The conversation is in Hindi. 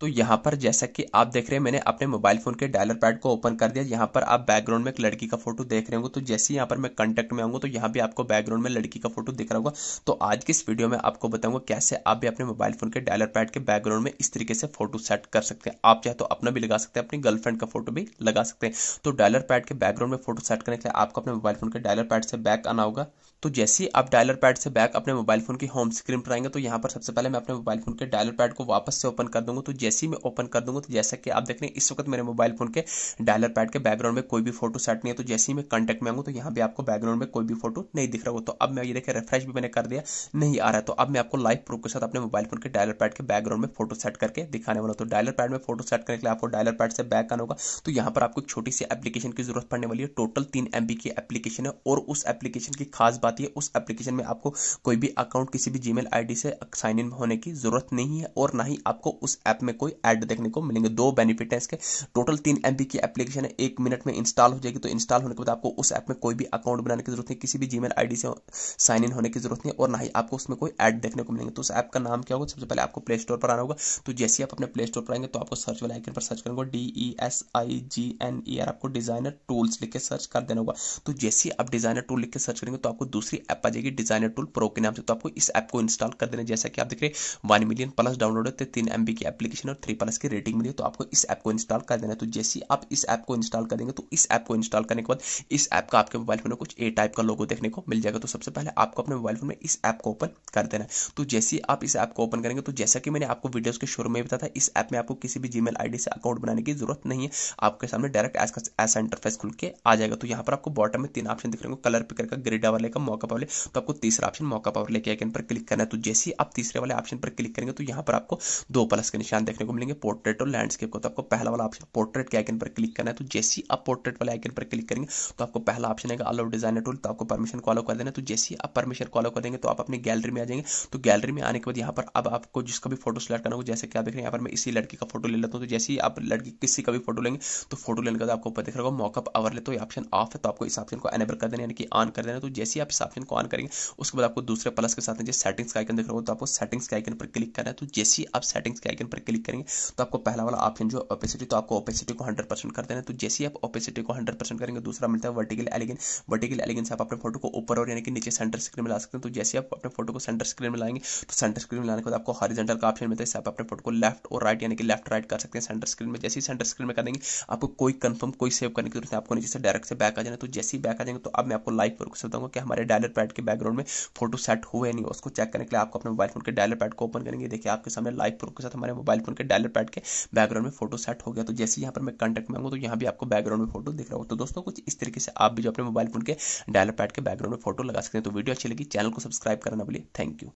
तो यहाँ पर जैसा कि आप देख रहे हैं मैंने अपने मोबाइल फोन के डायलर पैड को ओपन कर दिया यहाँ पर आप बैकग्राउंड में एक लड़की का फोटो देख रहे होंगे तो जैसे ही यहाँ पर मैं कॉन्टेक्ट में आऊंगा तो यहाँ भी आपको बैकग्राउंड में लड़की का फोटो दिख रहा होगा तो आज की इस वीडियो में आपको बताऊंगा कैसे आप भी अपने मोबाइल फोन के डायलर पैड के बैकग्राउंड में इस तरीके से फोटो सेट कर सकते हैं आप चाहे तो अपना भी लगा सकते हैं अपनी गर्लफ्रेंड का फोटो भी लगा सकते हैं तो डायलर पैड के बैकग्राउंड में फोटो सेट करने के लिए आपको अपने मोबाइल फोन के डायलर पैड से बैक आना होगा तो जैसे ही आप डायलर पैड से बैक अपने मोबाइल फोन की होम स्क्रीन पर आएंगे तो यहाँ पर सबसे पहले मैं अपने मोबाइल फोन के डायलर पैड को वापस से ओपन कर दूंगा तो जैसे ही मैं ओपन कर दूंगा तो जैसा कि आप देख रहे हैं इस वक्त मेरे मोबाइल फोन के डायलर पैड के बैकग्राउंड में कोई भी फोटो सेट नहीं है तो जैसे ही मैं कॉन्टेक्ट में आऊंगा तो यहाँ भी आपको बैकग्राउंड में कोई भी फोटो नहीं दिख रहा हो तो अब मैं ये देखें रिफ्रेश भी मैंने कर दिया नहीं आ रहा तो अब मैं आपको लाइव प्रूफ के साथ अपने मोबाइल फोन के डायलर पैड के बैकग्राउंड में फोटो सेट करके दिखाने वाला तो डायलर पैड में फोटो सेट करने के लिए आपको डायलर पैड से बैक आना होगा तो यहाँ पर आपको छोटी सी एप्लीकेशन की जरूरत पड़ने वाली है टोटल तीन एम की एप्लीकेशन है और उस एप्लीकेशन की खास बात यह उस एप्लीकेशन में आपको कोई भी अकाउंट किसी भी जीमेल आईडी से साइन इन होने की जरूरत नहीं है और ना ही आपको उस ऐप में कोई ऐड देखने को मिलेंगे दो बेनिफिट है इसके टोटल तीन एम की एप्लीकेशन है एक मिनट में इंस्टॉल हो जाएगी तो इंस्टॉल होने के बाद आपको उस ऐप में कोई भी अकाउंट बनाने की जरूरत नहीं किसी भी जी मेल से साइन इन होने की जरूरत नहीं और ना ही आपको उसमें कोई ऐड देखने को मिलेंगे तो उस ऐप का नाम क्या होगा सबसे पहले आपको प्ले स्टोर पर आना होगा तो जैसे ही आप अपने प्ले स्टोर पर आएंगे तो आपको सर्च वाले आइकन पर सर्च करेंगे D E S I G N E R आपको डिजाइनर टूल्स लिख के सर्च कर देना होगा तो जैसे ही आप डिजाइनर टूल लिख के सर्च करेंगे तो आपको दूसरी ऐप आ जाएगी डिजाइनर टूल प्रो के नाम से तो आपको इस ऐप को इंस्टॉल कर देना जैसा कि आप देख रहे हैं वन मिलियन प्लस डाउनलोड होते तीन एमबी की एप्लीकेशन और थ्री प्लस की रेटिंग मिली है तो आपको इस ऐप को इंस्टॉल कर देना है तो जैसे आप इस ऐप को इंस्टॉल करेंगे तो इस ऐप को इंस्टॉल करने के बाद इस ऐप का आपके मोबाइल फोन में कुछ ए टाइप का लोगो देखने को मिल जाएगा तो सबसे पहले आपको अपने मोबाइल फोन में इस ऐप को ओपन कर देना है तो जैसे ही आप इस ऐप को ओपन करेंगे तो जैसा कि मैंने आपको वीडियो के शुरू में बताया था इस ऐप में आपको किसी भी जी मेल से अकाउंट बनाने की जरूरत नहीं है आपके सामने डायरेक्ट ऐसा इंटरफेस खुल के आ जाएगा तो यहाँ पर आपको बॉटम में तीन ऑप्शन दिख रहे हैं कलर पिकर का ग्रेडा वाले का मौका पावले तो आपको तीसरा ऑप्शन मौका पावर लेके आइकन पर क्लिक करना है तो जैसे ही आप तीसरे वाले ऑप्शन पर क्लिक करेंगे तो यहाँ पर आपको दो प्लस के निशान देखने देखने को मिलेंगे पोर्ट्रेट और लैंडस्केप को तो आपको पहला वाला ऑप्शन पोर्ट्रेट के आइकन पर क्लिक करना है तो जैसे ही आप पोर्ट्रेट वाले आइकन पर क्लिक करेंगे तो आपको पहला ऑप्शन है अलाउ डिजाइनर टूल तो आपको परमिशन कॉलो कर देना तो जैसे ही आप परमिशन कॉलो कर देंगे तो आप अपनी गैलरी में आ जाएंगे तो गैलरी में आने के बाद यहाँ पर अब आपको जिसका भी फोटो सिलेक्ट करना हो जैसे क्या देख रहे हैं यहाँ पर मैं इसी लड़की का फोटो ले लेता हूँ तो जैसे ही आप लड़की किसी का भी फोटो लेंगे तो फोटो लेने के बाद आपको ऊपर देख रहा होगा मॉकअप अवर ले तो ये ऑप्शन ऑफ है तो आपको इस ऑप्शन को एनेबल कर देना यानी कि ऑन कर देना तो जैसे ही आप इस ऑप्शन को ऑन करेंगे उसके बाद आपको दूसरे प्लस के साथ सेटिंग्स का आइकन देख रहा हो तो आपको सेटिंग्स के आइकन पर क्लिक करना है तो जैसे ही आप सेटिंग्स के आइकन पर क्लिक करेंगे तो आपको पहला वाला ऑप्शन जो ओपेसिटी तो आपको ओपेसिटी को हंड्रेड परसेंट कर देना तो जैसे ही आप ओपेसिटी को हंड्रेड परसेंट करेंगे दूसरा मिलता है वर्टिकल एलिगेंस वर्टिकल एलिगेंस आप अपने फोटो को ऊपर और यानी कि नीचे सेंटर स्क्रीन में ला सकते हैं तो जैसे आप अपने फोटो को सेंटर स्क्रीन में लाएंगे तो सेंटर स्क्रीन में लाने के बाद आपको हॉरिजेंटल का ऑप्शन मिलता है आप अपने फोटो को लेफ्ट और राइट यानी कि लेफ्ट राइट कर सकते हैं सेंटर स्क्रीन में जैसे ही सेंटर स्क्रीन में कर देंगे आपको कोई कंफर्म कोई सेव करने की जरूरत है आपको नीचे से डायरेक्ट से बैक आ जाना तो जैसे ही बैक आ जाएंगे तो अब मैं आपको लाइव पर बताऊंगा कि हमारे डायलर पैड के बैकग्राउंड में फोटो सेट हुए नहीं उसको चेक करने के लिए आपको अपने मोबाइल फोन के डायलर पैड को ओपन करेंगे देखिए आपके सामने लाइव प्रूफ के साथ हमारे मोबाइल साथ उनके डायलर पैड के बैकग्राउंड में फोटो सेट हो गया तो जैसे यहाँ पर मैं कॉन्टैक्ट मांगू तो यहाँ भी आपको बैकग्राउंड में फोटो दिख रहा हो तो दोस्तों कुछ इस तरीके से आप भी जो अपने मोबाइल फोन के डायलर पैड के बैकग्राउंड में फोटो लगा सकते हैं तो वीडियो अच्छी लगी चैनल को सब्सक्राइब करना बोलिए थैंक यू